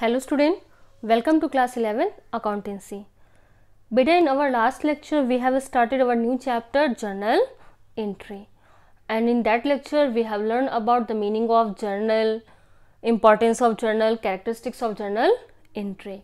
Hello student, welcome to class 11 accountancy. Beta in our last lecture we have started our new chapter journal entry and in that lecture we have learned about the meaning of journal, importance of journal, characteristics of journal entry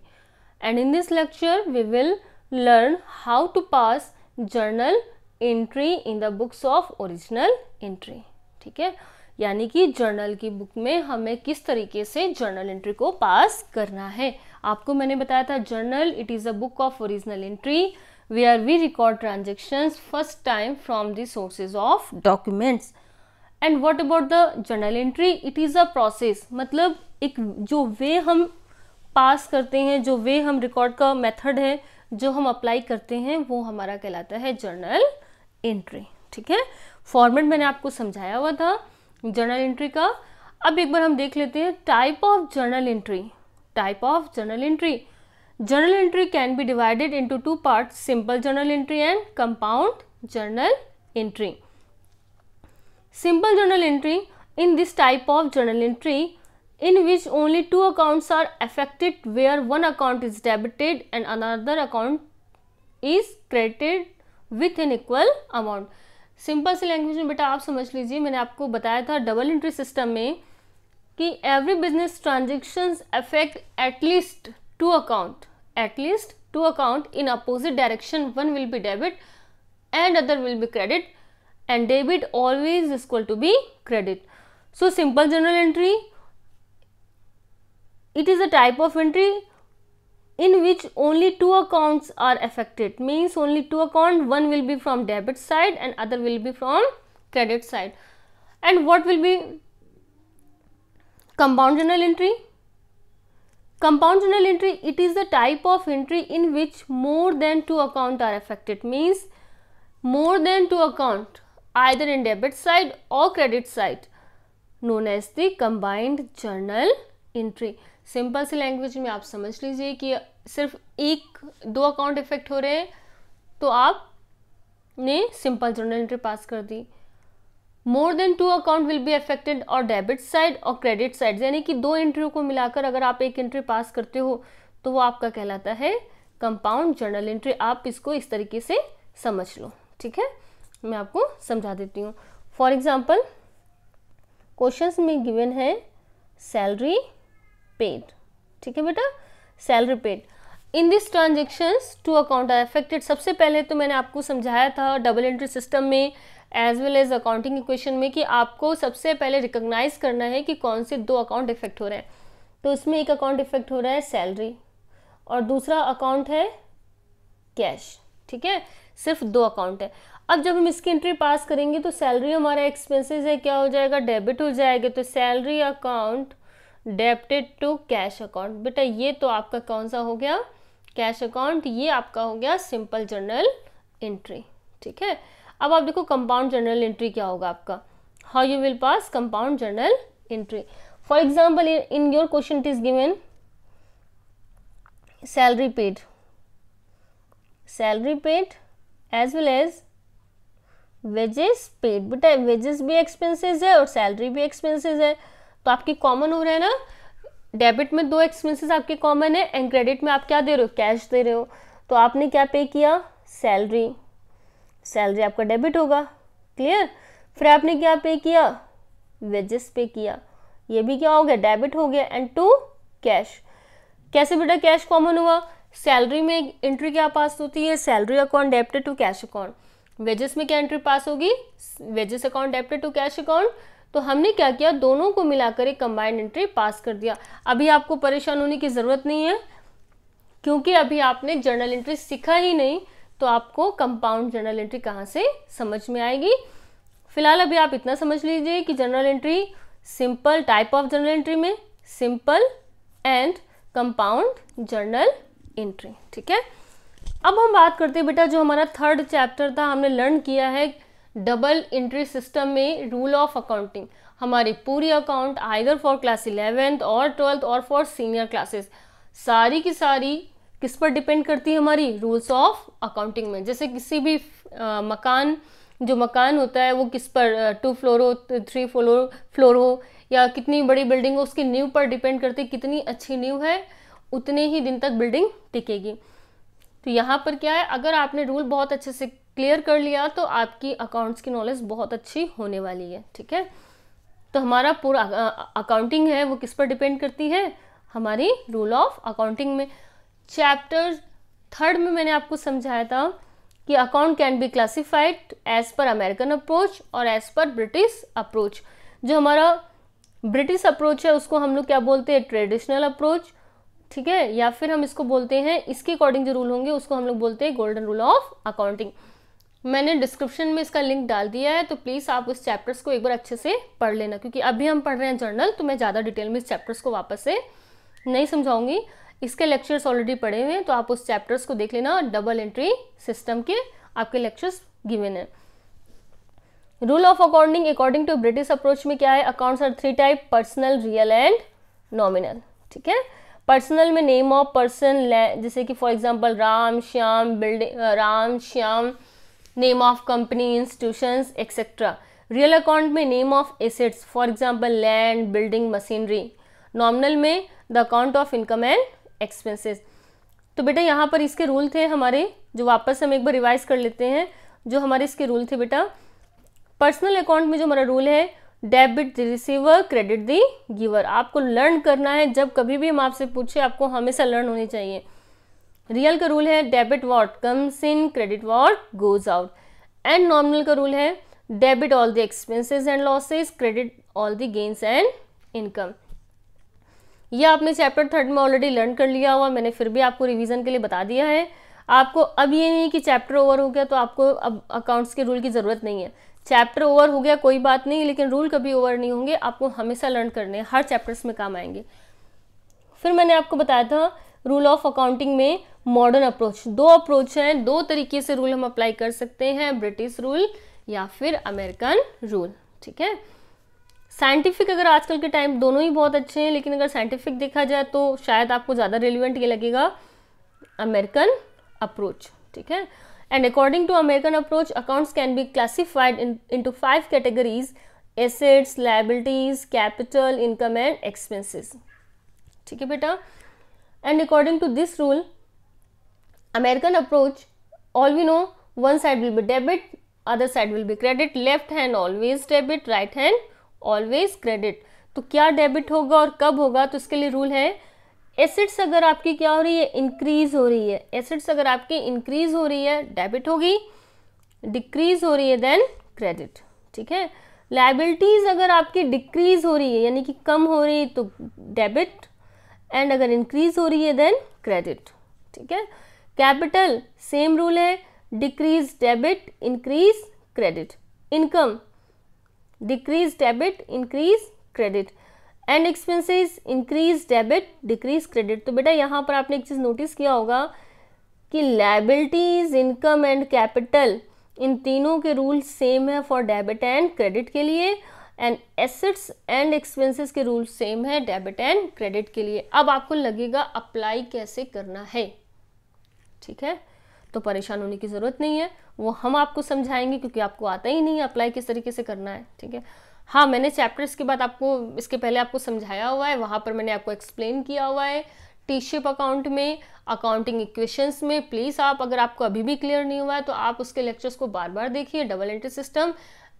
and in this lecture we will learn how to pass journal entry in the books of original entry. ठीक है यानी कि journal की book में हमें किस तरीके से जर्नल एंट्री को पास करना है आपको मैंने बताया था journal it is a book of original entry are we record transaction first time from the sources of documents and what about the journal entry it is a process मतलब एक जो वे हम पास करते हैं जो वे हम रिकॉर्ड का मेथड है जो हम अप्लाई करते हैं वो हमारा कहलाता है जर्नल एंट्री ठीक है फॉर्मेट मैंने आपको समझाया हुआ था जर्नल एंट्री का अब एक बार हम देख लेते हैं type of journal entry type of journal entry journal entry can be divided into two part simple journal entry and compound journal entry simple journal entry in this type of journal entry in which only two accounts are affected where one account is debited and another account is credited with an equal amount simple C language में बेटा आप समझ लीजिए मैंने आपको बताया था double entry system में कि every business transactions affect at least two account at least two account in opposite direction one will be debit and other will be credit and debit always equal to be credit so simple journal entry it is a type of entry in which only two accounts are affected means only two account one will be from debit side and other will be from credit side and what will be compound journal entry compound journal entry it is the type of entry in which more than two account are affected means more than two account either in debit side or credit side known as the combined journal entry simple C language में आप समझ लीजिए कि सिर्फ एक दो account effect हो रहे हैं तो आप ने सिंपल जर्नल एंट्री पास कर दी more than two account will be affected और डेबिट साइड और क्रेडिट साइड यानी कि दो एंट्रियों को मिलाकर अगर आप एक एंट्री पास करते हो तो वो आपका कहलाता है कंपाउंड जर्नल एंट्री आप इसको इस तरीके से समझ लो ठीक है मैं आपको समझा देती हूँ फॉर एग्जाम्पल क्वेश्चन में गिवन है सैलरी पेड ठीक है बेटा salary paid in this transactions two account are affected सबसे पहले तो मैंने आपको समझाया था डबल एंट्री सिस्टम में as well as accounting equation में कि आपको सबसे पहले रिकोगनाइज करना है कि कौन से दो अकाउंट इफेक्ट हो रहे हैं तो इसमें एक अकाउंट इफेक्ट हो रहा है सैलरी और दूसरा अकाउंट है कैश ठीक है सिर्फ दो अकाउंट है अब जब हम इसकी एंट्री पास करेंगे तो सैलरी हमारा एक्सपेंसेस है क्या हो जाएगा डेबिट हो जाएगा तो salary account debited to cash account बेटा ये तो आपका कौन सा हो गया कैश अकाउंट ये आपका हो गया सिंपल जर्नल एंट्री ठीक है अब आप देखो कंपाउंड जर्नल एंट्री क्या होगा आपका how you will pass compound journal entry for example in your question it is given salary paid salary paid as well as wages paid बेटा वेजेस भी expenses है और सैलरी भी expenses है तो आपके कॉमन हो रहे हैं ना डेबिट में दो एक्सपेंसेस आपके कॉमन है एंड क्रेडिट में आप क्या दे रहे हो कैश दे रहे हो तो आपने क्या पे किया सैलरी सैलरी आपका डेबिट होगा क्लियर फिर आपने क्या पे किया वेजेस पे किया ये भी क्या हो गया डेबिट हो गया एंड टू कैश कैसे बेटा कैश कॉमन हुआ सैलरी में एंट्री क्या पास होती है salary account debited to cash account wages में क्या एंट्री पास होगी wages account debited to cash account तो हमने क्या किया दोनों को मिलाकर एक कंबाइंड एंट्री पास कर दिया अभी आपको परेशान होने की ज़रूरत नहीं है क्योंकि अभी आपने जर्नल एंट्री सीखा ही नहीं तो आपको कंपाउंड जर्नल एंट्री कहाँ से समझ में आएगी फिलहाल अभी आप इतना समझ लीजिए कि journal entry simple type of journal entry में simple and compound journal entry ठीक है अब हम बात करते हैं बेटा जो हमारा थर्ड चैप्टर था हमने लर्न किया है डबल इंट्री सिस्टम में रूल ऑफ अकाउंटिंग हमारी पूरी account either for class eleventh और ट्वेल्थ और फॉर सीनियर क्लासेस सारी की सारी किस पर डिपेंड करती है हमारी रूल्स ऑफ अकाउंटिंग में जैसे किसी भी आ, मकान जो मकान होता है वो किस पर टू फ्लोर हो थ्री फ्लोर फ्लोर हो या कितनी बड़ी बिल्डिंग हो उसकी न्यू पर डिपेंड करती है कितनी अच्छी न्यू है उतने ही दिन तक बिल्डिंग टिकेगी तो यहाँ पर क्या है अगर आपने रूल बहुत अच्छे से क्लियर कर लिया तो आपकी अकाउंट्स की नॉलेज बहुत अच्छी होने वाली है ठीक है तो हमारा पूरा अकाउंटिंग है वो किस पर डिपेंड करती है हमारी रूल ऑफ अकाउंटिंग में चैप्टर थर्ड में मैंने आपको समझाया था कि account can be classified as per American approach और एज पर ब्रिटिश अप्रोच जो हमारा ब्रिटिश अप्रोच है उसको हम लोग क्या बोलते हैं ट्रेडिशनल अप्रोच ठीक है या फिर हम इसको बोलते हैं इसके अकॉर्डिंग जो रूल होंगे उसको हम लोग बोलते हैं गोल्डन रूल ऑफ अकाउंटिंग मैंने डिस्क्रिप्शन में इसका लिंक डाल दिया है तो प्लीज़ आप उस चैप्टर्स को एक बार अच्छे से पढ़ लेना क्योंकि अभी हम पढ़ रहे हैं जर्नल तो मैं ज़्यादा डिटेल में इस चैप्टर्स को वापस से नहीं समझाऊंगी इसके लेक्चर्स ऑलरेडी पढ़े हुए हैं तो आप उस चैप्टर्स को देख लेना डबल एंट्री सिस्टम के आपके लेक्चर्स गिवेन है rule of accounting according to British approach में क्या है accounts are three type personal real and nominal ठीक है पर्सनल में नेम ऑफ पर्सन जैसे कि for example Ram Shyam building Ram Shyam name of company institutions etcetera real account में name of assets for example land building machinery nominal में the account of income and expenses तो बेटा यहाँ पर इसके रूल थे हमारे जो वापस हम एक बार रिवाइज कर लेते हैं जो हमारे इसके रूल थे बेटा पर्सनल अकाउंट में जो हमारा रूल है debit the receiver credit the giver आपको लर्न करना है जब कभी भी हम आपसे पूछे आपको हमेशा लर्न होनी चाहिए रियल का रूल है debit what comes in credit what goes out and nominal का रूल है debit all the expenses and losses credit all the gains and income ये आपने चैप्टर थर्ड में ऑलरेडी लर्न कर लिया हुआ मैंने फिर भी आपको रिवीजन के लिए बता दिया है आपको अब ये नहीं कि चैप्टर ओवर हो गया तो आपको अब अकाउंट्स के रूल की ज़रूरत नहीं है चैप्टर ओवर हो गया कोई बात नहीं लेकिन रूल कभी ओवर नहीं होंगे आपको हमेशा लर्न करने हर चैप्टर्स में काम आएंगे फिर मैंने आपको बताया था रूल ऑफ अकाउंटिंग में मॉडर्न अप्रोच दो अप्रोच हैं दो तरीके से रूल हम अप्लाई कर सकते हैं ब्रिटिश रूल या फिर अमेरिकन रूल ठीक है साइंटिफिक अगर आजकल के टाइम दोनों ही बहुत अच्छे हैं लेकिन अगर साइंटिफिक देखा जाए तो शायद आपको ज़्यादा रेलिवेंट ये लगेगा अमेरिकन अप्रोच ठीक है and according to American approach accounts can be classified in five categories assets liabilities capital income and expenses ठीक है बेटा and according to this rule American approach all we know one side will be debit other side will be credit left hand always debit right hand always credit तो क्या debit होगा और कब होगा तो इसके लिए रूल है एसेट्स अगर आपकी क्या हो रही है इंक्रीज हो रही है एसेट्स अगर आपकी इंक्रीज हो रही है डेबिट होगी डिक्रीज हो रही है देन क्रेडिट ठीक है लाइबिलिटीज अगर आपकी डिक्रीज हो रही है यानी कि कम हो रही है तो डेबिट एंड अगर इंक्रीज हो रही है देन क्रेडिट ठीक है कैपिटल सेम रूल है decrease debit increase credit income decrease debit increase credit and expenses increase debit decrease credit तो बेटा यहां पर आपने एक चीज़ नोटिस किया होगा कि लाइबिलिटीज इनकम एंड कैपिटल इन तीनों के रूल सेम है फॉर डेबिट एंड क्रेडिट के लिए एंड एसेट्स एंड एक्सपेंसेस के रूल सेम है डेबिट एंड क्रेडिट के लिए अब आपको लगेगा अप्लाई कैसे करना है ठीक है तो परेशान होने की ज़रूरत नहीं है वो हम आपको समझाएंगे क्योंकि आपको आता ही नहीं है अप्लाई किस तरीके से करना है ठीक है हाँ मैंने चैप्टर्स के बाद आपको इसके पहले आपको समझाया हुआ है वहां पर मैंने आपको एक्सप्लेन किया हुआ है टी शेप अकाउंट में अकाउंटिंग इक्वेशंस में प्लीज़ आप अगर आपको अभी भी क्लियर नहीं हुआ है तो आप उसके लेक्चर्स को बार बार देखिए double entry system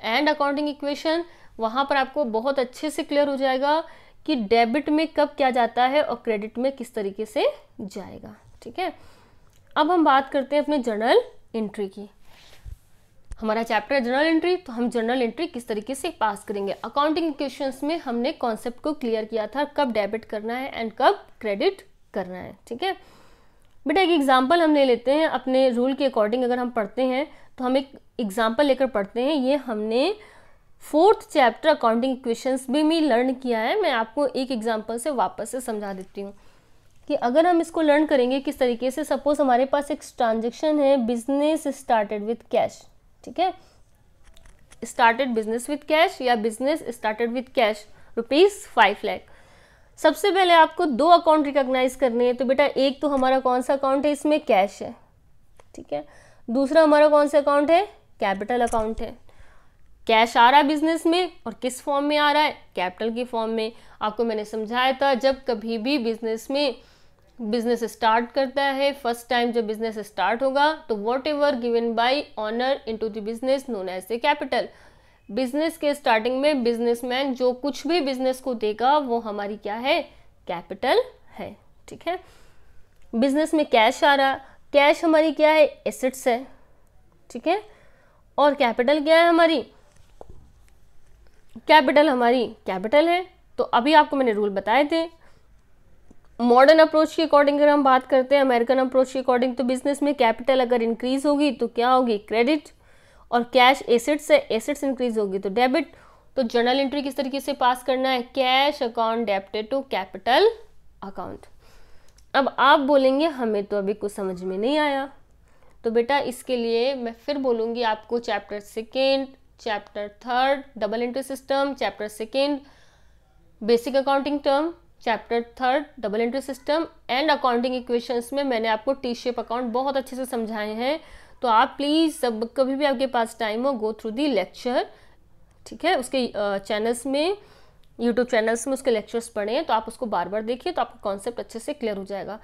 and accounting equation वहाँ पर आपको बहुत अच्छे से क्लियर हो जाएगा कि डेबिट में कब क्या जाता है और क्रेडिट में किस तरीके से जाएगा ठीक है अब हम बात करते हैं अपने जर्नल एंट्री की हमारा चैप्टर है जर्नल एंट्री तो हम जर्नल एंट्री किस तरीके से पास करेंगे अकाउंटिंग क्वेश्चंस में हमने कॉन्सेप्ट को क्लियर किया था कब डेबिट करना है एंड कब क्रेडिट करना है ठीक है बेटा एक एग्जाम्पल हम ले लेते हैं अपने रूल के अकॉर्डिंग अगर हम पढ़ते हैं तो हम एक एग्जाम्पल लेकर पढ़ते हैं ये हमने फोर्थ चैप्टर अकाउंटिंग क्वेश्चंस भी मैं लर्न किया है मैं आपको एक एग्जांपल से वापस से समझा देती हूँ कि अगर हम इसको लर्न करेंगे किस तरीके से सपोज हमारे पास एक ट्रांजेक्शन है बिजनेस स्टार्टेड विथ कैश ठीक है स्टार्टेड बिजनेस विथ कैश या business started with cash rupees five lakh सबसे पहले आपको दो अकाउंट रिकॉग्नाइज करने हैं तो बेटा एक तो हमारा कौन सा अकाउंट है इसमें कैश है ठीक है दूसरा हमारा कौन सा अकाउंट है कैपिटल अकाउंट है कैश आ रहा है बिजनेस में और किस फॉर्म में आ रहा है कैपिटल की फॉर्म में आपको मैंने समझाया था जब कभी भी बिजनेस में बिजनेस स्टार्ट करता है फर्स्ट टाइम जब बिजनेस स्टार्ट होगा तो whatever given by owner into the business known as a capital business के स्टार्टिंग में बिजनेसमैन जो कुछ भी बिजनेस को देगा वो हमारी क्या है कैपिटल है ठीक है बिजनेस में कैश आ रहा कैश हमारी क्या है एसेट्स है ठीक है और कैपिटल क्या है हमारी कैपिटल हमारी कैपिटल है तो अभी आपको मैंने रूल बताए थे मॉडर्न अप्रोच के अकॉर्डिंग अगर हम बात करते हैं अमेरिकन अप्रोच के अकॉर्डिंग तो बिजनेस में कैपिटल अगर इंक्रीज होगी तो क्या होगी क्रेडिट और कैश एसेट्स है एसेट्स इंक्रीज होगी तो डेबिट तो जर्नल एंट्री किस तरीके से पास करना है cash account debited to capital account अब आप बोलेंगे हमें तो अभी कुछ समझ में नहीं आया तो बेटा इसके लिए मैं फिर बोलूँगी आपको chapter second chapter third double entry system chapter second basic accounting term chapter third double entry system and accounting equations में मैंने आपको टी शेप अकाउंट बहुत अच्छे से समझाए हैं तो आप प्लीज़ जब कभी भी आपके पास टाइम हो गो थ्रू दी लेक्चर ठीक है उसके चैनल्स में यूट्यूब चैनल्स में उसके लेक्चर्स पढ़े हैं तो आप उसको बार बार देखिए तो आपका कॉन्सेप्ट अच्छे से क्लियर हो जाएगा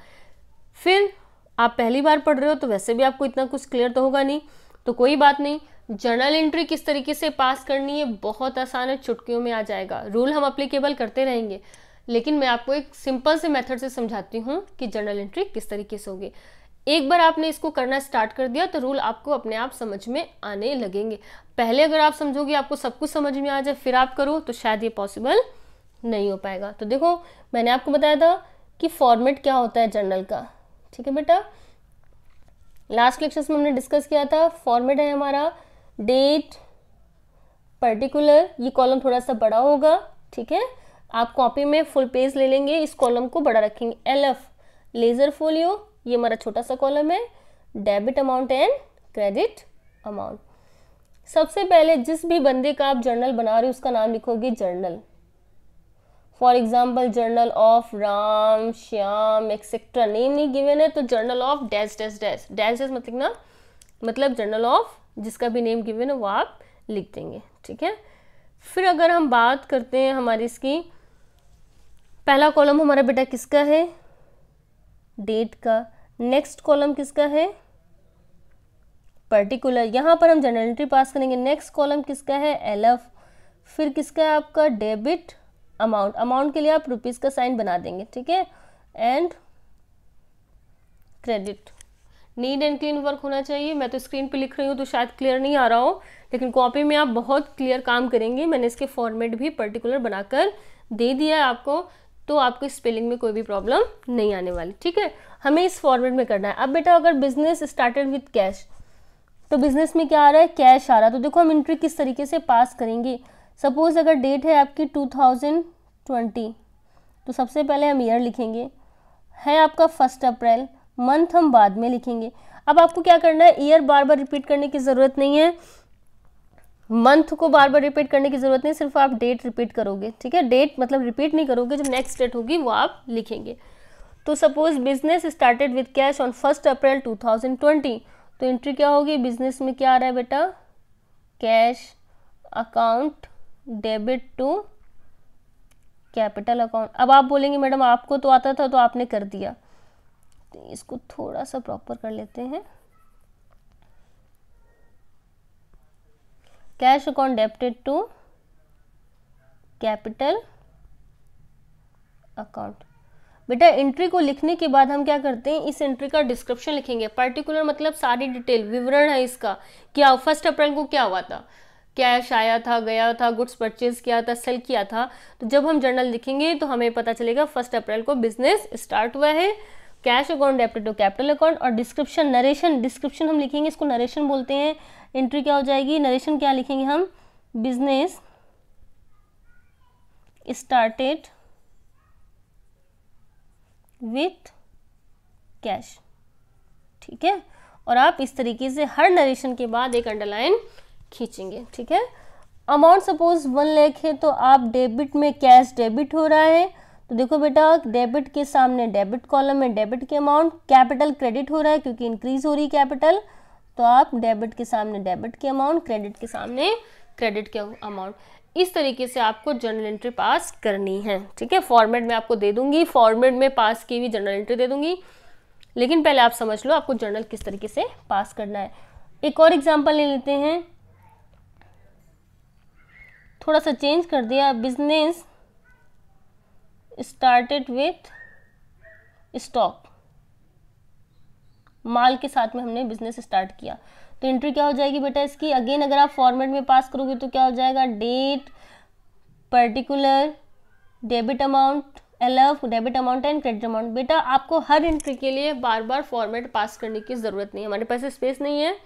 फिर आप पहली बार पढ़ रहे हो तो वैसे भी आपको इतना कुछ क्लियर तो होगा नहीं तो कोई बात नहीं जर्नल एंट्री किस तरीके से पास करनी है बहुत आसान है चुटकियों में आ जाएगा रूल हम अप्लीकेबल करते रहेंगे लेकिन मैं आपको एक सिंपल से मेथड से समझाती हूँ कि जर्नल एंट्री किस तरीके से होगी एक बार आपने इसको करना स्टार्ट कर दिया तो रूल आपको अपने आप समझ में आने लगेंगे पहले अगर आप समझोगे आपको सब कुछ समझ में आ जाए फिर आप करो तो शायद ये पॉसिबल नहीं हो पाएगा तो देखो मैंने आपको बताया था कि फॉर्मेट क्या होता है जर्नल का ठीक है बेटा लास्ट लेक्चर्स में हमने डिस्कस किया था फॉर्मेट है हमारा डेट पर्टिकुलर ये कॉलम थोड़ा सा बड़ा होगा ठीक है आप कॉपी में फुल पेज ले लेंगे इस कॉलम को बड़ा रखेंगे एल एफ लेज़र फोलियो ये हमारा छोटा सा कॉलम है debit amount and credit amount सबसे पहले जिस भी बंदे का आप जर्नल बना रहे हो उसका नाम लिखोगे journal for example journal of Ram Shyam etcetera name नहीं गिवेन है तो journal of dash dash dash dash dash मतलब ना मतलब जर्नल ऑफ जिसका भी नेम गिवेन है वो आप लिख देंगे ठीक है फिर अगर हम बात करते हैं हमारी इसकी पहला कॉलम हमारा बेटा किसका है डेट का नेक्स्ट कॉलम किसका है पर्टिकुलर यहाँ पर हम जर्नल एंट्री पास करेंगे नेक्स्ट कॉलम किसका है एल फिर किसका है आपका डेबिट अमाउंट अमाउंट के लिए आप रुपीज़ का साइन बना देंगे ठीक है and credit neat and clean work होना चाहिए मैं तो स्क्रीन पे लिख रही हूँ तो शायद क्लियर नहीं आ रहा हो लेकिन कॉपी में आप बहुत क्लियर काम करेंगे मैंने इसके फॉर्मेट भी पर्टिकुलर बनाकर दे दिया है आपको तो आपको स्पेलिंग में कोई भी प्रॉब्लम नहीं आने वाली ठीक है हमें इस फॉर्मेट में करना है अब बेटा अगर बिजनेस स्टार्टेड विथ कैश तो बिजनेस में क्या आ रहा है कैश आ रहा है तो देखो हम एंट्री किस तरीके से पास करेंगे सपोज अगर डेट है आपकी 2020 तो सबसे पहले हम ईयर लिखेंगे है आपका फर्स्ट अप्रैल मंथ हम बाद में लिखेंगे अब आपको क्या करना है ईयर बार बार रिपीट करने की ज़रूरत नहीं है मंथ को बार बार रिपीट करने की ज़रूरत नहीं सिर्फ आप डेट रिपीट करोगे ठीक है डेट मतलब रिपीट नहीं करोगे जब नेक्स्ट डेट होगी वो आप लिखेंगे तो suppose business started with cash on first April 2020 तो एंट्री क्या होगी बिजनेस में क्या आ रहा है बेटा cash account debit to capital account अब आप बोलेंगे मैडम आपको तो आता था तो आपने कर दिया तो इसको थोड़ा सा प्रॉपर कर लेते हैं cash account debited to capital account बेटा एंट्री को लिखने के बाद हम क्या करते हैं इस एंट्री का डिस्क्रिप्शन लिखेंगे पर्टिकुलर मतलब सारी डिटेल विवरण है इसका क्या फर्स्ट अप्रैल को क्या हुआ था कैश आया था गया था गुड्स परचेज किया था सेल किया था तो जब हम जर्नल लिखेंगे तो हमें पता चलेगा फर्स्ट अप्रैल को बिजनेस स्टार्ट हुआ है cash account debit to capital account और डिस्क्रिप्शन नरेशन डिस्क्रिप्शन हम लिखेंगे इसको नरेशन बोलते हैं एंट्री क्या हो जाएगी नरेशन क्या लिखेंगे हम बिजनेस स्टार्टेड विथ कैश ठीक है और आप इस तरीके से हर नरेशन के बाद एक अंडरलाइन खींचेंगे ठीक है अमाउंट सपोज वन लैख है तो आप डेबिट में कैश डेबिट हो रहा है तो देखो बेटा डेबिट के सामने डेबिट कॉलम में डेबिट के अमाउंट कैपिटल क्रेडिट हो रहा है क्योंकि इंक्रीज हो रही है कैपिटल तो आप डेबिट के सामने डेबिट के अमाउंट क्रेडिट के सामने क्रेडिट के अमाउंट इस तरीके से आपको जनरल एंट्री पास करनी है ठीक है फॉर्मेट में आपको दे दूंगी फॉर्मेट में पास की हुई जनरल एंट्री दे दूंगी लेकिन पहले आप समझ लो आपको जर्नल किस तरीके से पास करना है एक और एग्जाम्पल ले लेते हैं थोड़ा सा चेंज कर दिया बिजनेस स्टार्टेड विथ स्टॉक माल के साथ में हमने बिजनेस स्टार्ट किया तो एंट्री क्या हो जाएगी बेटा इसकी अगेन अगर आप फॉर्मेट में पास करोगे तो क्या हो जाएगा date particular debit amount L F debit amount and credit amount बेटा आपको हर एंट्री के लिए बार बार फॉर्मेट पास करने की ज़रूरत नहीं है हमारे पास स्पेस नहीं है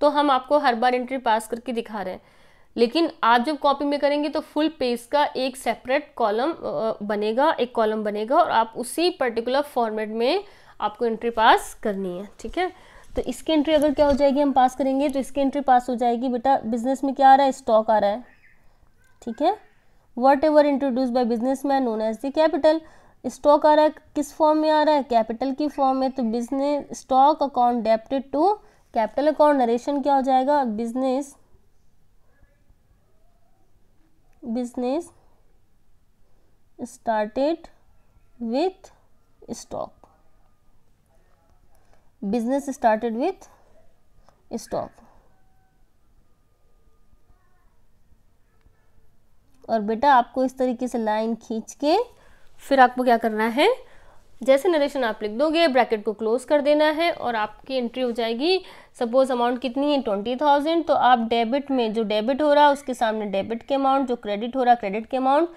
तो हम आपको हर बार एंट्री पास करके दिखा रहे हैं लेकिन आप जब कॉपी में करेंगे तो फुल पेज का एक सेपरेट कॉलम बनेगा एक कॉलम बनेगा और आप उसी पर्टिकुलर फॉर्मेट में आपको एंट्री पास करनी है ठीक है तो इसकी एंट्री अगर क्या हो जाएगी हम पास करेंगे तो इसकी एंट्री पास हो जाएगी बेटा बिजनेस में क्या आ रहा है स्टॉक आ रहा है ठीक है whatever introduce by businessman known as the capital stock आ रहा है किस फॉर्म में आ रहा है कैपिटल की फॉर्म में तो business stock account debited to capital account narration क्या हो जाएगा business business started with stock business started with stock और बेटा आपको इस तरीके से लाइन खींच के फिर आपको क्या करना है जैसे नरेशन आप लिख दोगे ब्रैकेट को क्लोज कर देना है और आपकी एंट्री हो जाएगी सपोज अमाउंट कितनी है ट्वेंटी थाउजेंड तो आप डेबिट में जो डेबिट हो रहा है उसके सामने डेबिट के अमाउंट जो क्रेडिट हो रहा है क्रेडिट के अमाउंट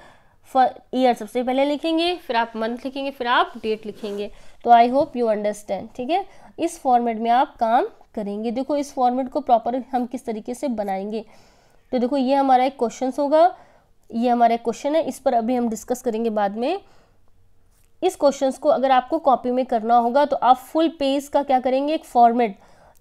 ईयर सबसे पहले लिखेंगे फिर आप मंथ लिखेंगे फिर आप डेट लिखेंगे तो आई होप यू अंडरस्टैंड ठीक है इस फॉर्मेट में आप काम करेंगे देखो इस फॉर्मेट को प्रॉपर हम किस तरीके से बनाएंगे तो देखो ये हमारा एक क्वेश्चन होगा ये हमारा क्वेश्चन है इस पर अभी हम डिस्कस करेंगे बाद में इस क्वेश्चंस को अगर आपको कॉपी में करना होगा तो आप फुल पेज का क्या करेंगे एक फॉर्मेट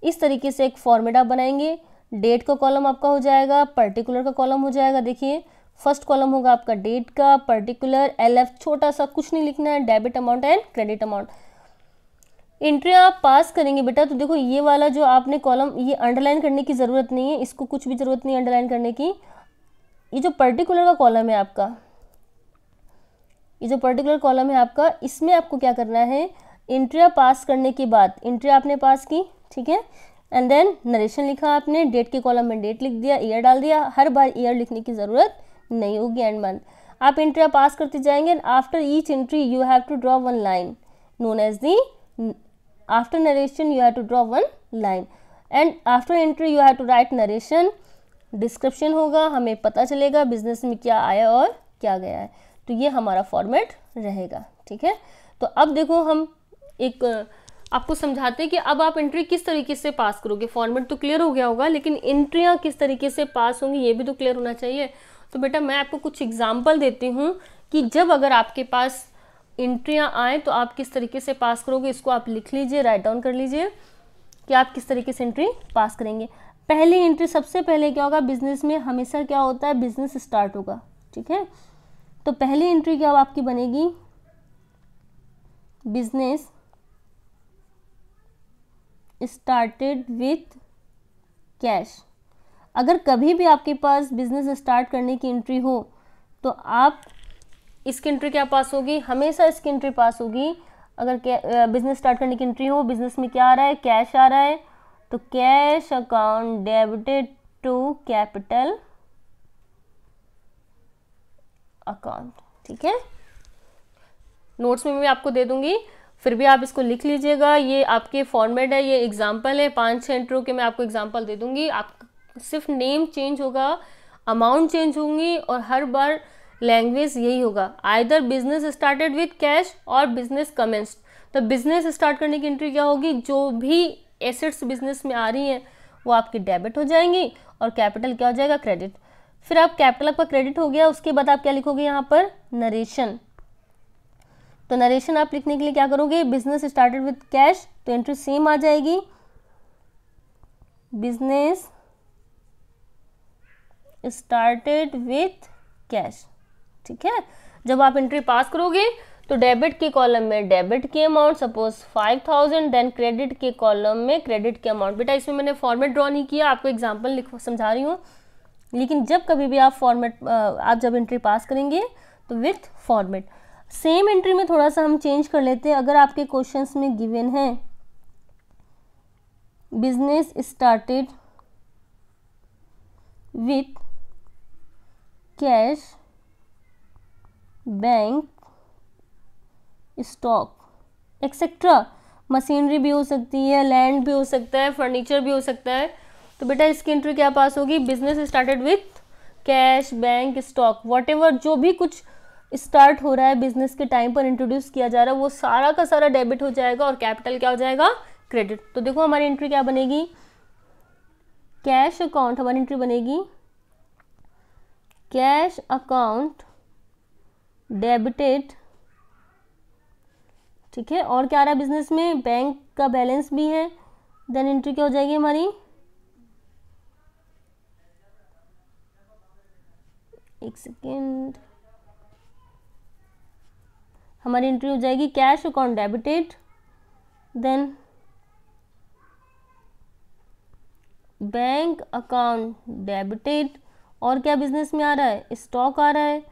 इस तरीके से एक फॉर्मेट आप बनाएंगे डेट का कॉलम आपका हो जाएगा पर्टिकुलर का कॉलम हो जाएगा देखिए फर्स्ट कॉलम होगा आपका डेट का पर्टिकुलर एल छोटा सा कुछ नहीं लिखना है debit amount and credit amount entry आप पास करेंगे बेटा तो देखो ये वाला जो आपने कॉलम ये अंडरलाइन करने की ज़रूरत नहीं है इसको कुछ भी ज़रूरत नहीं है अंडरलाइन करने की ये जो पर्टिकुलर का कॉलम है आपका ये जो पर्टिकुलर कॉलम है आपका इसमें आपको क्या करना है इंट्रिया पास करने के बाद इंट्रिया आपने पास की ठीक है एंड देन नरेशन लिखा आपने डेट के कॉलम में डेट लिख दिया ईयर डाल दिया हर बार ईयर लिखने की ज़रूरत नहीं होगी एंड मंथ आप इंट्रिया पास करते जाएंगे and after each entry you have to draw one line known as the after narration you have to draw one line and after entry you have to write narration description होगा हमें पता चलेगा business में क्या आया और क्या गया है तो ये हमारा फॉर्मेट रहेगा ठीक है तो अब देखो हम एक आपको समझाते हैं कि अब आप एंट्री किस तरीके से पास करोगे फॉर्मेट तो क्लियर हो गया होगा लेकिन एंट्रियाँ किस तरीके से पास होंगी ये भी तो क्लियर होना चाहिए तो बेटा मैं आपको कुछ एग्जाम्पल देती हूँ कि जब अगर आपके पास एंट्रियाँ आए तो आप किस तरीके से पास करोगे इसको आप लिख लीजिए राइट डाउन कर लीजिए कि आप किस तरीके से एंट्री पास करेंगे पहली एंट्री सबसे पहले क्या होगा बिजनेस में हमेशा क्या होता है बिजनेस स्टार्ट होगा ठीक है तो पहली एंट्री क्या आपकी बनेगी बिजनेस स्टार्टेड विथ कैश अगर कभी भी आपके पास बिजनेस स्टार्ट करने की एंट्री हो तो आप इसकी एंट्री क्या पास होगी हमेशा इसकी एंट्री पास होगी अगर बिजनेस स्टार्ट करने की एंट्री हो बिजनेस में क्या आ रहा है कैश आ रहा है तो cash account debited to capital account ठीक है नोट्स में मैं आपको दे दूंगी फिर भी आप इसको लिख लीजिएगा ये आपके फॉर्मेट है ये एग्जाम्पल है पाँच छः एंट्रो के मैं आपको एग्जाम्पल दे दूंगी आप सिर्फ नेम चेंज होगा अमाउंट चेंज होंगी और हर बार लैंग्वेज यही होगा either business started with cash और बिजनेस कमेंस्ड तो बिजनेस स्टार्ट करने की एंट्री क्या होगी जो भी एसेट्स बिजनेस में आ रही हैं वो आपकी डेबिट हो जाएंगी और कैपिटल क्या हो जाएगा क्रेडिट फिर आप कैपिटल आपका क्रेडिट हो गया उसके बाद आप क्या लिखोगे यहाँ पर नरेशन तो नरेशन आप लिखने के लिए क्या करोगे बिजनेस स्टार्टेड विथ कैश तो एंट्री सेम आ जाएगी बिजनेस स्टार्टेड विथ कैश ठीक है जब आप एंट्री पास करोगे तो डेबिट के कॉलम में डेबिट के amount suppose five thousand then credit के कॉलम में क्रेडिट के अमाउंट बेटा इसमें मैंने फॉर्मेट ड्रॉ नहीं किया आपको एग्जाम्पल समझा रही हूँ लेकिन जब कभी भी आप फॉर्मेट आप जब एंट्री पास करेंगे तो विथ फॉर्मेट सेम एंट्री में थोड़ा सा हम चेंज कर लेते हैं अगर आपके क्वेश्चन में गिवन है business started with cash bank stock etcetera machinery भी हो सकती है लैंड भी हो सकता है फर्नीचर भी हो सकता है तो बेटा इसकी एंट्री क्या पास होगी business started with cash bank stock what जो भी कुछ स्टार्ट हो रहा है बिजनेस के टाइम पर इंट्रोड्यूस किया जा रहा है वो सारा का सारा डेबिट हो जाएगा और कैपिटल क्या हो जाएगा क्रेडिट तो देखो हमारी एंट्री क्या बनेगी कैश अकाउंट हमारी एंट्री बनेगी कैश अकाउंट डेबिटेड ठीक है और क्या आ रहा है बिजनेस में बैंक का बैलेंस भी है देन एंट्री क्या हो जाएगी हमारी एक सेकेंड हमारी एंट्री हो जाएगी cash account debited then bank account debited और क्या बिजनेस में आ रहा है स्टॉक आ रहा है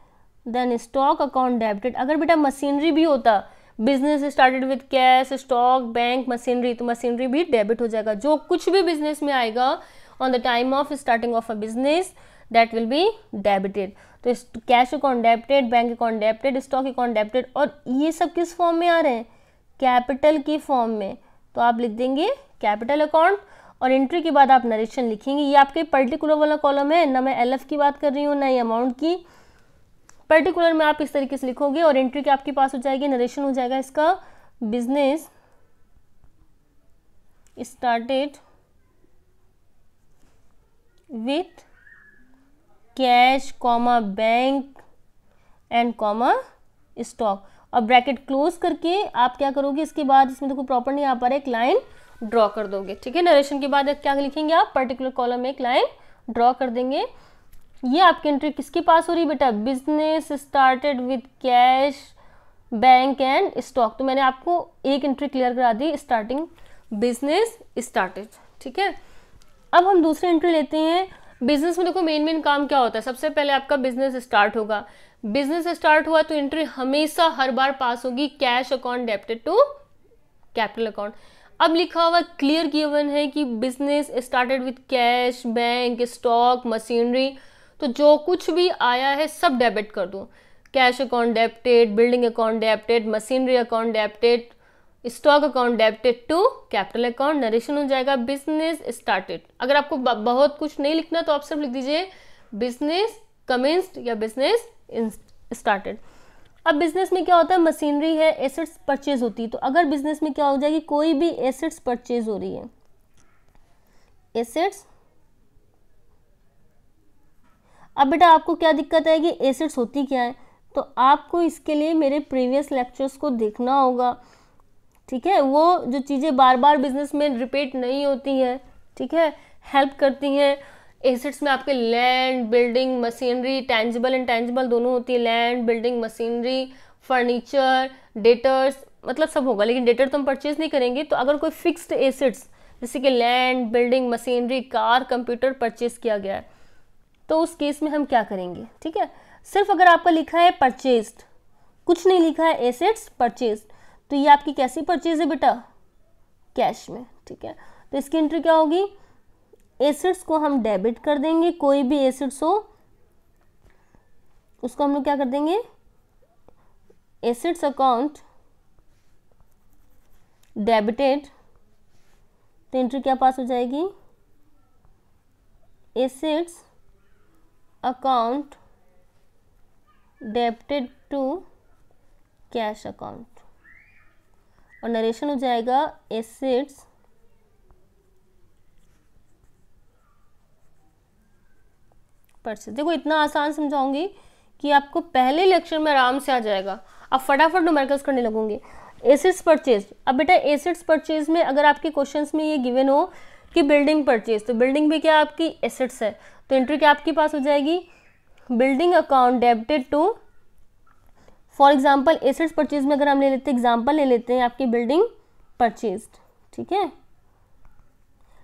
देन स्टॉक अकाउंट डेबिटेड अगर बेटा मशीनरी भी होता business started with cash stock bank machinery तो मशीनरी भी डेबिट हो जाएगा जो कुछ भी बिजनेस में आएगा on the time of starting of a business that will be debited तो cash account debited bank account debited stock account debited और ये सब किस फॉर्म में आ रहे हैं कैपिटल की फॉर्म में तो आप लिख देंगे कैपिटल अकाउंट और एंट्री के बाद आप नरेशन लिखेंगे ये आपके पर्टिकुलर वाला कॉलम है ना मैं एल की बात कर रही हूँ ना ही अमाउंट की पर्टिकुलर में आप इस तरीके से लिखोगे और एंट्री के आपके पास हो जाएगी नरेशन हो जाएगा इसका business started with cash comma bank and comma stock और ब्रैकेट क्लोज करके आप क्या करोगे इसके बाद इसमें देखो प्रॉपर नहीं यहाँ पर एक लाइन ड्रॉ कर दोगे ठीक है नरेशन के बाद क्या लिखेंगे आप पर्टिकुलर कॉलम में एक लाइन ड्रॉ कर देंगे ये आपकी एंट्री किसके पास हो रही है बेटा business started with cash bank and stock तो मैंने आपको एक एंट्री क्लियर करा दी स्टार्टिंग बिजनेस स्टार्टेड ठीक है अब हम दूसरी एंट्री लेते हैं बिजनेस में देखो मेन मेन काम क्या होता है सबसे पहले आपका बिजनेस स्टार्ट होगा बिजनेस स्टार्ट हुआ तो एंट्री हमेशा हर बार पास होगी cash account debited to capital account अब लिखा हुआ क्लियर गिवन है कि business started with cash bank stock machinery तो जो कुछ भी आया है सब डेबिट कर दो cash account debited building account debited machinery account debited stock account debited to capital account narration हो जाएगा बिजनेस स्टार्टेड अगर आपको बहुत कुछ नहीं लिखना तो आप सिर्फ लिख दीजिए बिजनेस कमेंस्ड या बिजनेस स्टार्टेड अब बिजनेस में क्या होता है मशीनरी है एसेट्स परचेज होती है तो अगर बिजनेस में क्या हो जाएगी कोई भी एसेट्स परचेज हो रही है एसेट्स अब बेटा आपको क्या दिक्कत आएगी एसेट्स होती क्या है तो आपको इसके लिए मेरे प्रीवियस लेक्चर्स को देखना होगा ठीक है वो जो चीज़ें बार बार बिजनेस में रिपीट नहीं होती हैं ठीक है हेल्प करती हैं एसेट्स में आपके land building machinery tangible and tangible दोनों होती है land building machinery furniture debtors मतलब सब होगा लेकिन डेटर तो हम परचेज नहीं करेंगे तो अगर कोई फिक्स्ड एसेट्स जैसे कि land building machinery car computer purchase किया गया है तो उस केस में हम क्या करेंगे ठीक है सिर्फ अगर आपका लिखा है परचेज कुछ नहीं लिखा है एसेट्स परचेज तो ये आपकी कैसी परचेज है बेटा कैश में ठीक है तो इसकी एंट्री क्या होगी एसिड्स को हम डेबिट कर देंगे कोई भी एसिड्स हो उसको हम लोग क्या कर देंगे एसिड्स अकाउंट डेबिटेड तो एंट्री क्या पास हो जाएगी assets account debited to cash account और नरेशन हो जाएगा एसिड्स परचेज देखो इतना आसान समझाऊंगी कि आपको पहले लेक्चर में आराम से आ जाएगा आप फटाफट नोमेरिकल्स करने लगोगे एसिड्स परचेज अब बेटा एसिड्स परचेज में अगर आपके क्वेश्चन में ये गिवन हो कि बिल्डिंग परचेज तो बिल्डिंग भी क्या आपकी एसिड्स है तो एंट्री क्या आपके पास हो जाएगी building account debited to for example assets purchase में अगर हम ले लेते हैं एग्जाम्पल ले लेते हैं आपकी बिल्डिंग परचेज ठीक है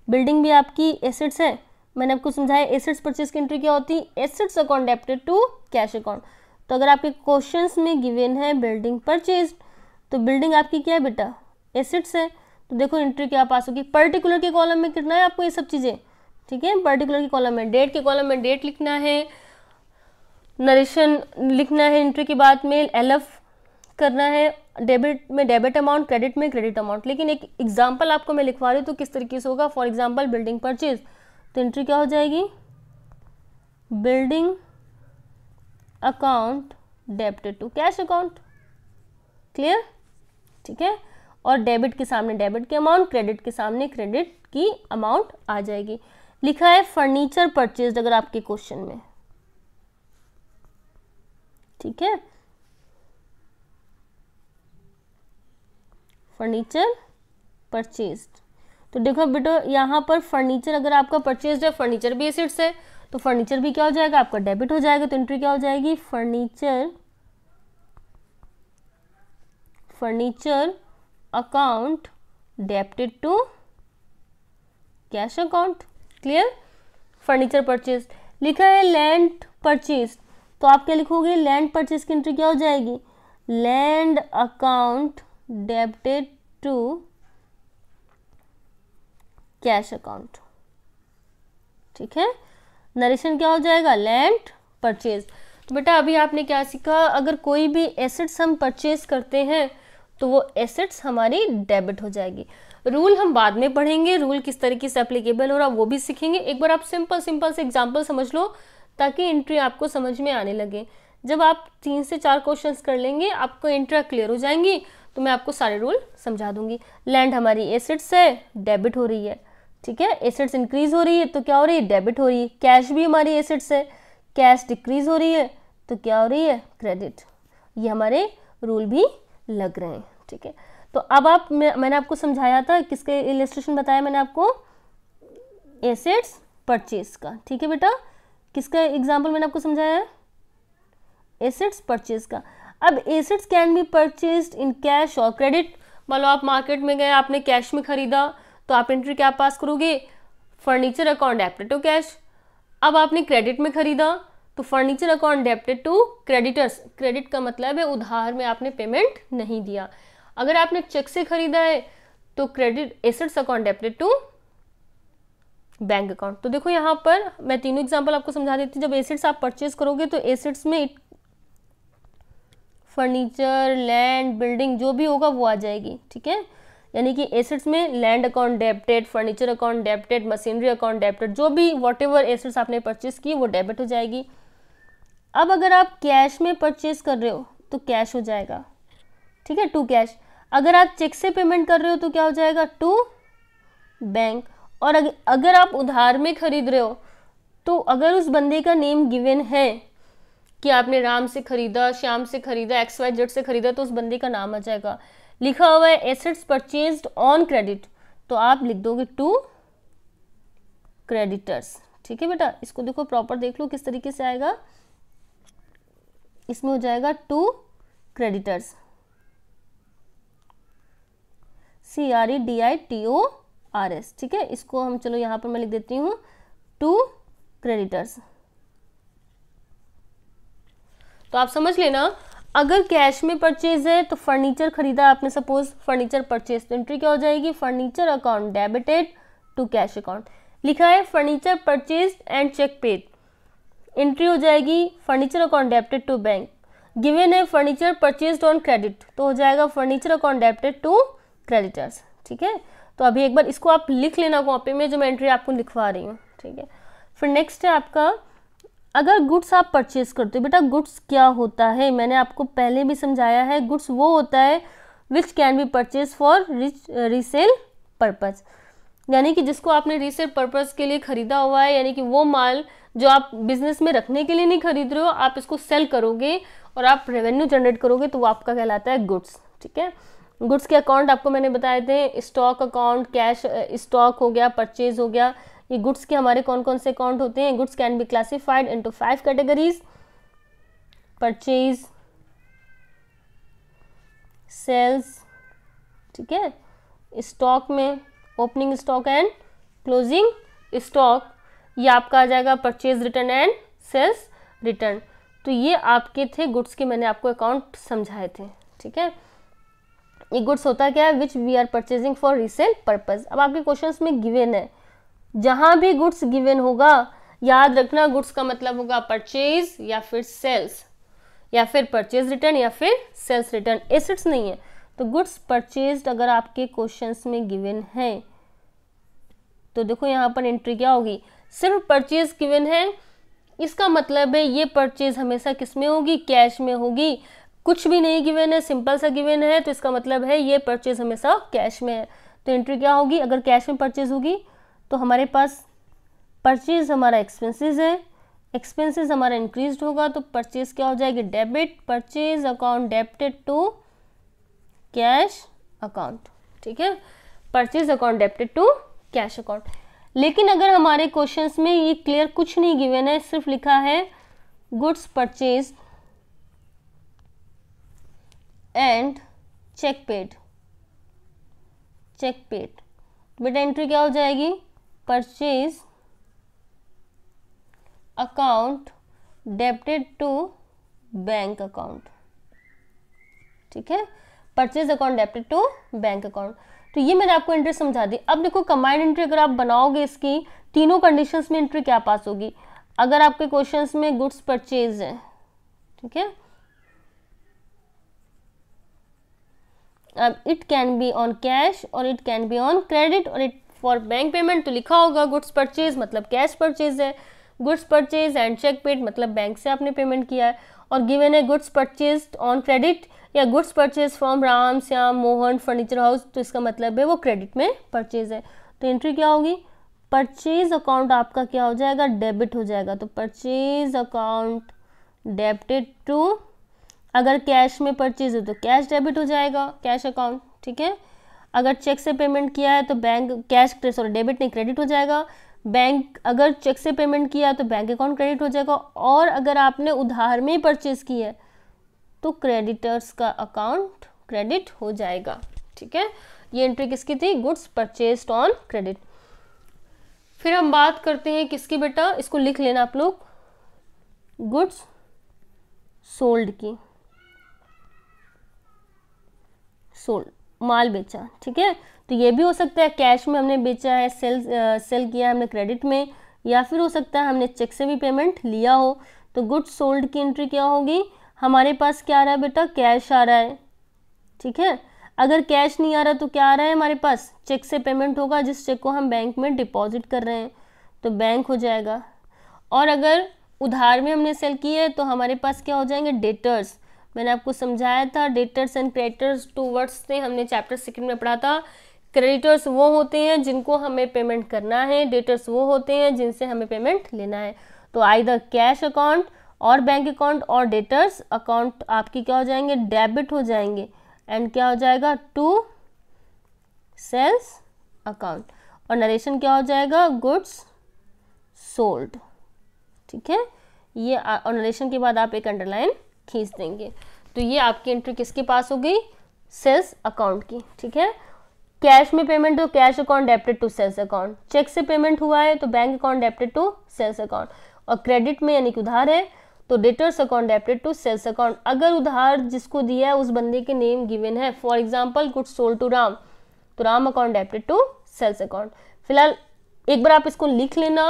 बिल्डिंग भी आपकी एसेट्स है मैंने आपको समझाया एसेट्स परचेज की एंट्री क्या होती है assets account debited to cash account तो अगर आपके क्वेश्चंस में गिवेन है बिल्डिंग परचेज तो बिल्डिंग आपकी क्या है बेटा एसेट्स है तो देखो एंट्री क्या पास होगी पर्टिकुलर के कॉलम में कितना है आपको ये सब चीज़ें ठीक है पर्टिकुलर के कॉलम में डेट के कॉलम में डेट लिखना है नरेशन लिखना है एंट्री के बाद में एल करना है डेबिट में डेबिट अमाउंट क्रेडिट में क्रेडिट अमाउंट लेकिन एक एग्जाम्पल आपको मैं लिखवा रही हूँ तो किस तरीके से होगा फॉर एग्जाम्पल बिल्डिंग परचेज तो एंट्री क्या हो जाएगी building account debit to cash account clear ठीक है और डेबिट के सामने डेबिट के अमाउंट क्रेडिट के सामने क्रेडिट की अमाउंट आ जाएगी लिखा है फर्नीचर परचेज अगर आपके क्वेश्चन में ठीक है फर्नीचर परचेज्ड तो देखो बेटो यहाँ पर फर्नीचर अगर आपका परचेज है फर्नीचर भी एसिड्स है तो फर्नीचर भी क्या हो जाएगा आपका डेबिट हो जाएगा तो एंट्री क्या हो जाएगी furniture furniture account debited to cash account clear furniture purchase लिखा है लैंड परचेज तो आप क्या लिखोगे लैंड परचेज की एंट्री क्या हो जाएगी land account debited to cash account ठीक है नरेशन क्या हो जाएगा लैंड परचेज तो बेटा अभी आपने क्या सीखा अगर कोई भी एसेट्स हम परचेज करते हैं तो वो एसेट्स हमारी डेबिट हो जाएगी रूल हम बाद में पढ़ेंगे रूल किस तरीके से अप्लीकेबल हो रहा वो भी सीखेंगे एक बार आप सिंपल सिंपल से एग्जाम्पल समझ लो ताकि एंट्री आपको समझ में आने लगे जब आप तीन से चार क्वेश्चंस कर लेंगे आपको इंट्रा क्लियर हो जाएंगी तो मैं आपको सारे रूल समझा दूंगी लैंड हमारी एसेट्स है डेबिट हो रही है ठीक है एसेट्स इंक्रीज हो रही है तो क्या हो रही है डेबिट हो रही है कैश भी हमारी एसेट्स है कैश डिक्रीज हो रही है तो क्या हो रही है क्रेडिट ये हमारे रूल भी लग रहे हैं ठीक है तो अब आप मैं, मैंने आपको समझाया था किसके इलेस्ट्रेशन बताया मैंने आपको एसेट्स परचेज का ठीक है बेटा किसका एग्जाम्पल मैंने आपको समझाया है एसेट्स परचेज का अब assets can be purchase in cash और क्रेडिट मान लो आप मार्केट में गए आपने कैश में खरीदा तो आप एंट्री क्या पास करोगे furniture account debited to cash अब आपने क्रेडिट में खरीदा तो furniture account debited to creditors credit का मतलब है उधार में आपने पेमेंट नहीं दिया अगर आपने चेक से खरीदा है तो credit assets account debited to bank account तो देखो यहाँ पर मैं तीनों एग्जाम्पल आपको समझा देती हूँ जब एसेट्स आप परचेज करोगे तो एसेट्स में इट फर्नीचर लैंड बिल्डिंग जो भी होगा वो आ जाएगी ठीक है यानी कि एसेट्स में land account debited furniture account debited machinery account debited जो भी वॉट एवर आपने परचेज की वो डेबिट हो जाएगी अब अगर आप कैश में परचेज कर रहे हो तो कैश हो जाएगा ठीक है टू कैश अगर आप चेक से पेमेंट कर रहे हो तो क्या हो जाएगा टू बैंक और अगर आप उधार में खरीद रहे हो तो अगर उस बंदे का नेम गिवन है कि आपने राम से खरीदा श्याम से खरीदा एक्स वाई जेड से खरीदा तो उस बंदे का नाम आ जाएगा लिखा हुआ है एसेट्स परचेज ऑन क्रेडिट तो आप लिख दोगे टू क्रेडिटर्स ठीक है बेटा इसको देखो प्रॉपर देख लो किस तरीके से आएगा इसमें हो जाएगा to creditors C R E D I T O R S ठीक है इसको हम चलो यहाँ पर मैं लिख देती हूँ टू क्रेडिटर्स तो आप समझ लेना अगर कैश में परचेज है तो फर्नीचर खरीदा आपने सपोज फर्नीचर परचेज तो एंट्री क्या हो जाएगी furniture account debited to cash account लिखा है furniture purchase and cheque paid entry हो जाएगी furniture account debited to bank given है फर्नीचर परचेज ऑन क्रेडिट तो हो जाएगा furniture account debited to creditors ठीक है तो अभी एक बार इसको आप लिख लेना कॉपी में जो मैं एंट्री आपको लिखवा रही हूँ ठीक है फिर नेक्स्ट है आपका अगर गुड्स आप परचेज करते हो बेटा गुड्स क्या होता है मैंने आपको पहले भी समझाया है गुड्स वो होता है which can be purchase for rich resale purpose यानी कि जिसको आपने रीसेल पर्पज़ के लिए ख़रीदा हुआ है यानी कि वो माल जो आप बिजनेस में रखने के लिए नहीं खरीद रहे हो आप इसको सेल करोगे और आप रेवेन्यू जनरेट करोगे तो वो आपका कहलाता है गुड्स ठीक है गुड्स के अकाउंट आपको मैंने बताए थे स्टॉक अकाउंट कैश स्टॉक हो गया परचेज हो गया ये गुड्स के हमारे कौन कौन से अकाउंट होते हैं goods can be classified into five categories purchase sales ठीक है स्टॉक में opening stock and closing stock ये आपका आ जाएगा purchase return and sales return तो ये आपके थे गुड्स के मैंने आपको अकाउंट समझाए थे ठीक है ये गुड्स होता क्या है which we are purchasing for resale purpose अब आपके क्वेश्चन में गिवेन है जहाँ भी गुड्स गिवेन होगा याद रखना गुड्स का मतलब होगा परचेज या फिर सेल्स या फिर परचेज रिटर्न या फिर सेल्स रिटर्न एसेट्स नहीं है तो गुड्स परचेज अगर आपके क्वेश्चन में गिवेन है तो देखो यहाँ पर एंट्री क्या होगी सिर्फ परचेज गिवेन है इसका मतलब है ये परचेज हमेशा किस में होगी कैश में होगी कुछ भी नहीं गिवेन है सिंपल सा गिवेन है तो इसका मतलब है ये परचेज हमेशा कैश में है तो एंट्री क्या होगी अगर कैश में परचेज होगी तो हमारे पास परचेज हमारा एक्सपेंसेस है एक्सपेंसेस हमारा इंक्रीज होगा तो परचेज क्या हो जाएगी debit purchase account debited to cash account ठीक है purchase account debited to cash account लेकिन अगर हमारे क्वेश्चन में ये क्लियर कुछ नहीं गिवेन है सिर्फ लिखा है goods purchase and cheque paid cheque paid बेटा एंट्री क्या हो जाएगी purchase account debited to bank account ठीक है purchase account debited to bank account तो ये मैंने आपको एंट्री समझा दी अब देखो कंबाइंड एंट्री अगर आप बनाओगे इसकी तीनों कंडीशंस में एंट्री क्या पास होगी अगर आपके क्वेश्चंस में गुड्स परचेज हैं ठीक है अब it can be on cash और it can be on credit और इट फॉर बैंक पेमेंट तो लिखा होगा गुड्स परचेज मतलब कैश परचेज है goods purchase and cheque paid मतलब बैंक से आपने पेमेंट किया है और गिवन है गुड्स परचेज ऑन क्रेडिट या goods purchase from Ram Shyam Mohan furniture house तो इसका मतलब है वो क्रेडिट में परचेज है तो एंट्री क्या होगी परचेज अकाउंट आपका क्या हो जाएगा डेबिट हो जाएगा तो परचेज अकाउंट डेबिटेड टू अगर कैश में परचेज है तो कैश डेबिट हो जाएगा कैश अकाउंट ठीक है अगर चेक से पेमेंट किया है तो बैंक कैश सॉरी डेबिट नहीं क्रेडिट हो जाएगा बैंक अगर चेक से पेमेंट किया तो बैंक अकाउंट क्रेडिट हो जाएगा और अगर आपने उधार में परचेज किया है तो क्रेडिटर्स का अकाउंट क्रेडिट हो जाएगा ठीक है ये एंट्री किसकी थी गुड्स परचेज ऑन क्रेडिट फिर हम बात करते हैं किसकी बेटा इसको लिख लेना आप लोग गुड्स सोल्ड की सोल्ड माल बेचा ठीक है तो ये भी हो सकता है कैश में हमने बेचा है सेल सेल किया हमने क्रेडिट में या फिर हो सकता है हमने चेक से भी पेमेंट लिया हो तो गुड्स सोल्ड की एंट्री क्या होगी हमारे पास क्या आ रहा है बेटा कैश आ रहा है ठीक है अगर कैश नहीं आ रहा तो क्या आ रहा है हमारे पास चेक से पेमेंट होगा जिस चेक को हम बैंक में डिपॉजिट कर रहे हैं तो बैंक हो जाएगा और अगर उधार में हमने सेल की है तो हमारे पास क्या हो जाएंगे डेटर्स मैंने आपको समझाया था debtors and creditors two words थे हमने चैप्टर सेकंड में पढ़ा था क्रेडिटर्स वो होते हैं जिनको हमें पेमेंट करना है डेटर्स वो होते हैं जिनसे हमें पेमेंट लेना है तो आई कैश अकाउंट और बैंक अकाउंट और डेटर्स अकाउंट आपकी क्या हो जाएंगे डेबिट हो जाएंगे एंड क्या हो जाएगा टू सेल्स अकाउंट और नरेशन क्या हो जाएगा गुड्स सोल्ड ठीक है ये और नरेशन के बाद आप एक अंडरलाइन खींच देंगे तो ये आपकी एंट्री किसके पास हो गई सेल्स अकाउंट की ठीक है कैश में पेमेंट तो cash account debited to sales account cheque से पेमेंट हुआ है तो bank account debited to sales account और क्रेडिट में यानी कि उधार है तो debtors account debited to sales account अगर उधार जिसको दिया है उस बंदे के नेम गिवन है for example good sold to Ram तो Ram account debited to sales account फिलहाल एक बार आप इसको लिख लेना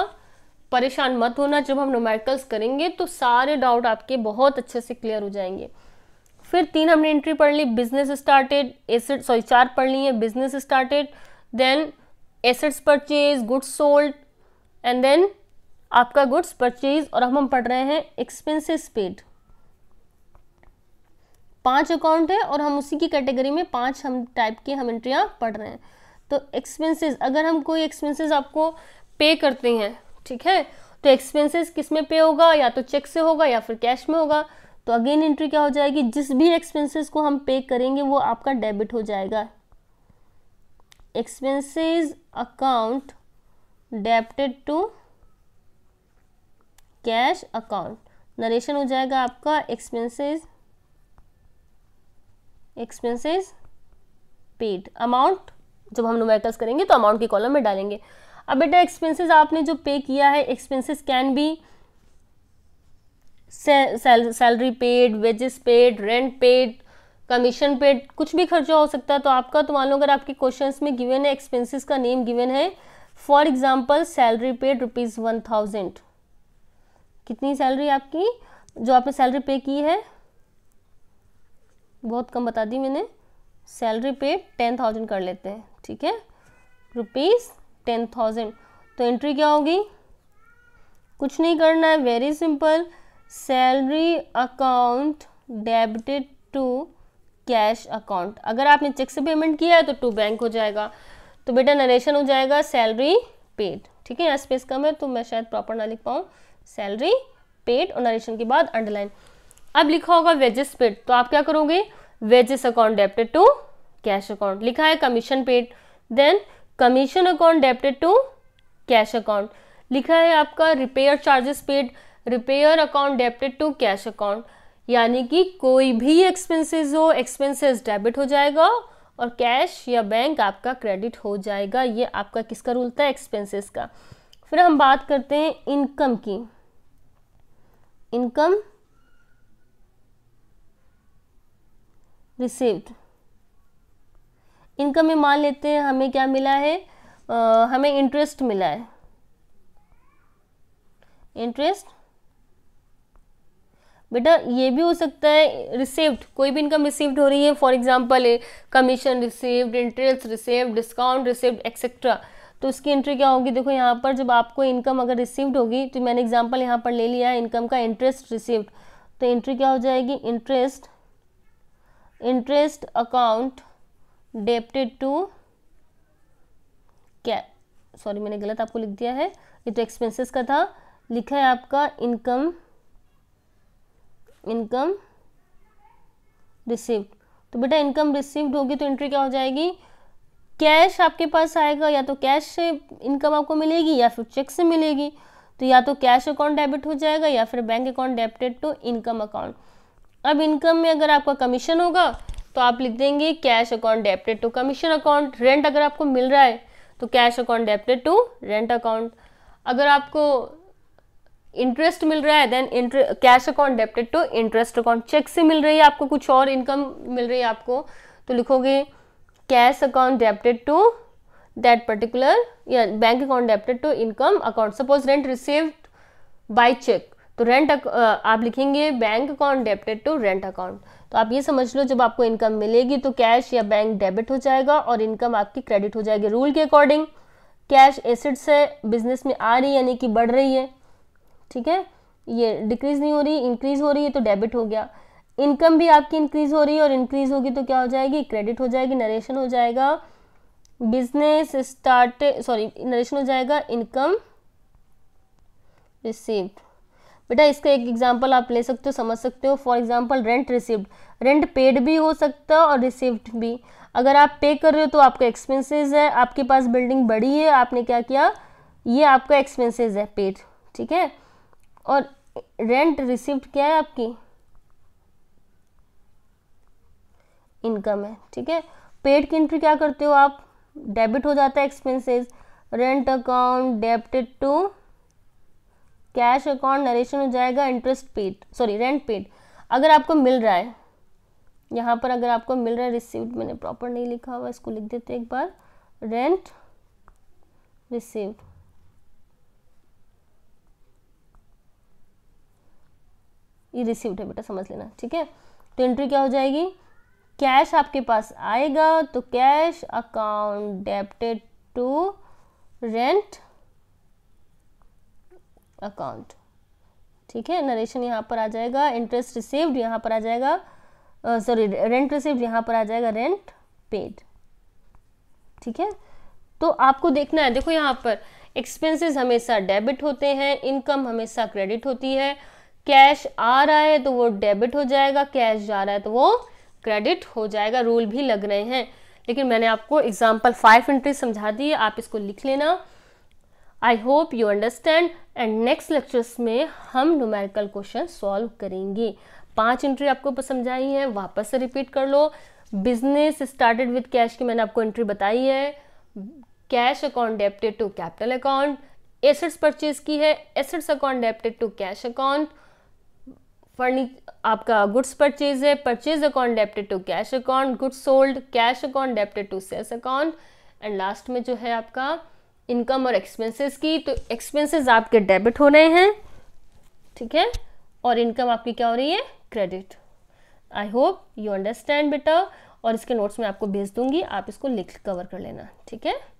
परेशान मत होना जब हम नोमेरिकल्स करेंगे तो सारे डाउट आपके बहुत अच्छे से क्लियर हो जाएंगे फिर तीन हमने एंट्री पढ़ ली बिजनेस स्टार्टेड एसेट सॉरी चार पढ़ ली है business started then assets purchase goods sold and then आपका गुड्स परचेज और हम हम पढ़ रहे हैं एक्सपेंसेस पेड पांच अकाउंट है और हम उसी की कैटेगरी में पांच हम टाइप के हम एंट्रियाँ पढ़ रहे हैं तो एक्सपेंसेस अगर हम कोई एक्सपेंसेस आपको पे करते हैं ठीक है तो एक्सपेंसेस किस में पे होगा या तो चेक से होगा या फिर कैश में होगा तो अगेन एंट्री क्या हो जाएगी जिस भी एक्सपेंसेस को हम पे करेंगे वो आपका डेबिट हो जाएगा expenses account debited to cash account narration हो जाएगा आपका एक्सपेंसेस एक्सपेंसेस पेड अमाउंट जब हम नोमेटल्स करेंगे तो अमाउंट के कॉलम में डालेंगे अब बेटा एक्सपेंसेस आपने जो पे किया है expenses can be salary paid wages paid rent paid commission paid कुछ भी खर्चा हो सकता है तो आपका तो मान लो अगर आपके क्वेश्चन में गिवन है एक्सपेंसिस का नेम गिवन है for example salary paid rupees one thousand कितनी सैलरी आपकी जो आपने सैलरी पे की है बहुत कम बता दी मैंने सैलरी पे टेन थाउजेंड कर लेते हैं ठीक है रुपीज़ टेन थाउजेंड तो एंट्री क्या होगी कुछ नहीं करना है very simple salary account debited to cash account अगर आपने चेक से पेमेंट किया है तो टू बैंक हो जाएगा तो बेटा नरेशन हो जाएगा सैलरी पेड ठीक है यहाँ स्पेस कम है तो मैं शायद प्रॉपर ना लिख पाऊँ सैलरी पेड और नरेशन के बाद अंडरलाइन अब लिखा होगा वेजेस पेड तो आप क्या करोगे wages account debited to cash account लिखा है commission paid then commission account debited to cash account लिखा है आपका repair charges paid repair account debited to cash account यानी कि कोई भी एक्सपेंसेस हो एक्सपेंसेस डेबिट हो जाएगा और कैश या बैंक आपका क्रेडिट हो जाएगा ये आपका किसका रूल था एक्सपेंसेस का फिर हम बात करते हैं इनकम की इनकम received इनकम में मान लेते हैं हमें क्या मिला है आ, हमें इंटरेस्ट मिला है इंटरेस्ट बेटा ये भी हो सकता है रिसिव्ड कोई भी इनकम रिसिव्ड हो रही है for example commission received interest received discount received etcetera तो उसकी एंट्री क्या होगी देखो यहाँ पर जब आपको इनकम अगर रिसिव्ड होगी तो मैंने एग्जांपल यहाँ पर ले लिया है इनकम का इंटरेस्ट रिसिव्ड तो एंट्री क्या हो जाएगी interest interest account debited to क्या सॉरी मैंने गलत आपको लिख दिया है ये तो एक्सपेंसेस का था लिखा है आपका इनकम इनकम रिसिव्ड तो बेटा इनकम रिसिव्ड होगी तो एंट्री क्या हो जाएगी कैश आपके पास आएगा या तो कैश से इनकम आपको मिलेगी या फिर चेक से मिलेगी तो या तो कैश अकाउंट डेबिट हो जाएगा या फिर bank account debited to income account अब इनकम में अगर आपका कमीशन होगा तो आप लिख देंगे cash account debited to commission account rent अगर आपको मिल रहा है तो cash account debited to rent account अगर आपको इंटरेस्ट मिल रहा है then cash account debited to interest account cheque से मिल रही है आपको कुछ और इनकम मिल रही है आपको तो लिखोगे cash account debited to that particular या bank account debited to income account suppose rent received by cheque तो रेंट आप लिखेंगे bank account debited to rent account तो आप ये समझ लो जब आपको इनकम मिलेगी तो कैश या बैंक डेबिट हो जाएगा और इनकम आपकी क्रेडिट हो जाएगी रूल के अकॉर्डिंग कैश एसिड्स है बिजनेस में आ रही है यानी कि बढ़ रही है ठीक है ये डिक्रीज नहीं हो रही इंक्रीज हो रही है तो डेबिट हो गया इनकम भी आपकी इंक्रीज हो रही है और इंक्रीज होगी तो क्या हो जाएगी क्रेडिट हो जाएगी नरेशन हो जाएगा बिजनेस स्टार्ट सॉरी नरेशन हो जाएगा इनकम रिसीव्ड बेटा इसका एक एग्जाम्पल आप ले सकते हो समझ सकते हो for example rent received rent paid भी हो सकता है और रिसिव्ड भी अगर आप पे कर रहे हो तो आपका एक्सपेंसेस है आपके पास बिल्डिंग बड़ी है आपने क्या किया ये आपका एक्सपेंसेस है पेड ठीक है और रेंट रिसिव्ड क्या है आपकी इनकम है ठीक है पेड की एंट्री क्या करते हो आप डेबिट हो जाता है expenses rent account debited to cash account narration हो जाएगा interest paid sorry rent paid अगर आपको मिल रहा है यहाँ पर अगर आपको मिल रहा है रिसीव्ड मैंने प्रॉपर नहीं लिखा हुआ इसको लिख देते एक बार रेंट रिसीव्ड ये रिसीव्ड है बेटा समझ लेना ठीक है तो एंट्री क्या हो जाएगी कैश आपके पास आएगा तो cash account debited to rent account ठीक है नरेशन यहाँ पर आ जाएगा इंटरेस्ट रिसीव्ड यहाँ पर आ जाएगा सॉरी रेंट रिसीव्ड यहाँ पर आ जाएगा रेंट पेड ठीक है तो आपको देखना है देखो यहाँ पर एक्सपेंसेस हमेशा डेबिट होते हैं इनकम हमेशा क्रेडिट होती है कैश आ रहा है तो वो डेबिट हो जाएगा कैश जा रहा है तो वो क्रेडिट हो जाएगा रूल भी लग रहे हैं लेकिन मैंने आपको एग्जाम्पल फाइव एंट्री समझा दी है आप इसको लिख लेना I hope you understand and next lectures में हम न्यूमेरिकल क्वेश्चन सॉल्व करेंगे पांच एंट्री आपको समझाई है वापस से रिपीट कर लो बिजनेस स्टार्टेड विद कैश की मैंने आपको एंट्री बताई है cash account debited to capital account assets purchase की है assets account debited to cash account फर्नी आपका गुड्स परचेज है purchase account debited to cash account goods sold cash account debited to sales account and last में जो है आपका income और एक्सपेंसेस की तो एक्सपेंसेस आपके डेबिट हो रहे हैं ठीक है और इनकम आपकी क्या हो रही है credit I hope you understand बेटा और इसके नोट्स मैं आपको भेज दूंगी आप इसको लिख कवर कर लेना ठीक है